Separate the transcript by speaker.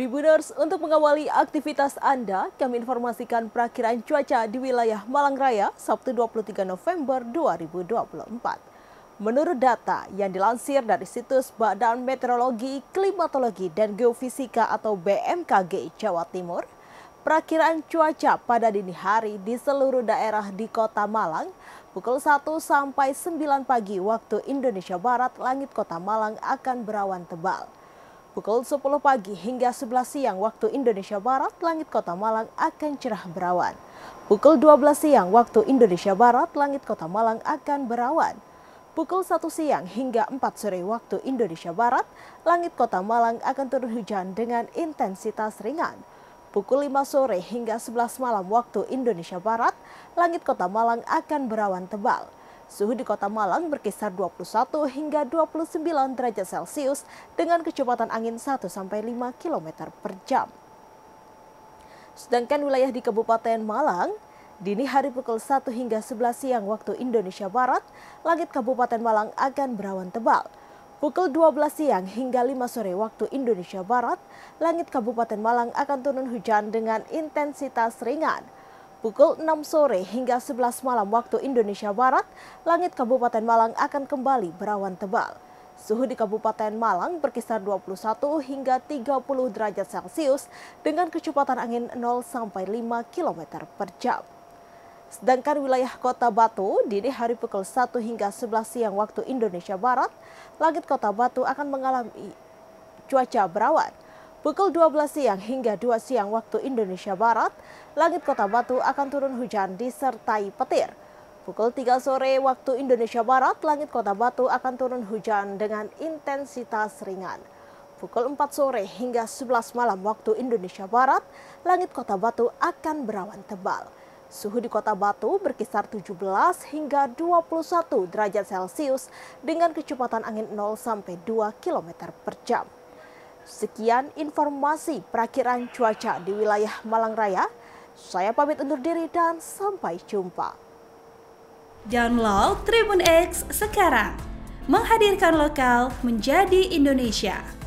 Speaker 1: Tribuners, untuk mengawali aktivitas Anda, kami informasikan perakiran cuaca di wilayah Malang Raya Sabtu 23 November 2024. Menurut data yang dilansir dari situs Badan Meteorologi, Klimatologi, dan Geofisika atau BMKG Jawa Timur, perakiran cuaca pada dini hari di seluruh daerah di kota Malang pukul 1 sampai 9 pagi waktu Indonesia Barat langit kota Malang akan berawan tebal. Pukul 10 pagi hingga 11 siang waktu Indonesia Barat, langit kota Malang akan cerah berawan. Pukul 12 siang waktu Indonesia Barat, langit kota Malang akan berawan. Pukul 1 siang hingga 4 sore waktu Indonesia Barat, langit kota Malang akan turun hujan dengan intensitas ringan. Pukul 5 sore hingga 11 malam waktu Indonesia Barat, langit kota Malang akan berawan tebal. Suhu di kota Malang berkisar 21 hingga 29 derajat Celcius dengan kecepatan angin 1-5 km per jam. Sedangkan wilayah di Kabupaten Malang, dini hari pukul 1 hingga 11 siang waktu Indonesia Barat, langit Kabupaten Malang akan berawan tebal. Pukul 12 siang hingga 5 sore waktu Indonesia Barat, langit Kabupaten Malang akan turun hujan dengan intensitas ringan. Pukul 6 sore hingga 11 malam waktu Indonesia Barat, langit Kabupaten Malang akan kembali berawan tebal. Suhu di Kabupaten Malang berkisar 21 hingga 30 derajat Celcius dengan kecepatan angin 0 sampai 5 km per jam. Sedangkan wilayah kota Batu, dini hari pukul 1 hingga 11 siang waktu Indonesia Barat, langit kota Batu akan mengalami cuaca berawan Pukul 12 siang hingga 2 siang waktu Indonesia Barat, langit kota Batu akan turun hujan disertai petir. Pukul 3 sore waktu Indonesia Barat, langit kota Batu akan turun hujan dengan intensitas ringan. Pukul 4 sore hingga 11 malam waktu Indonesia Barat, langit kota Batu akan berawan tebal. Suhu di kota Batu berkisar 17 hingga 21 derajat Celcius dengan kecepatan angin 0 sampai 2 km per jam. Sekian informasi perakhiran cuaca di wilayah Malang Raya. Saya pamit undur diri dan sampai jumpa. Download Tribun X sekarang. Menghadirkan lokal menjadi Indonesia.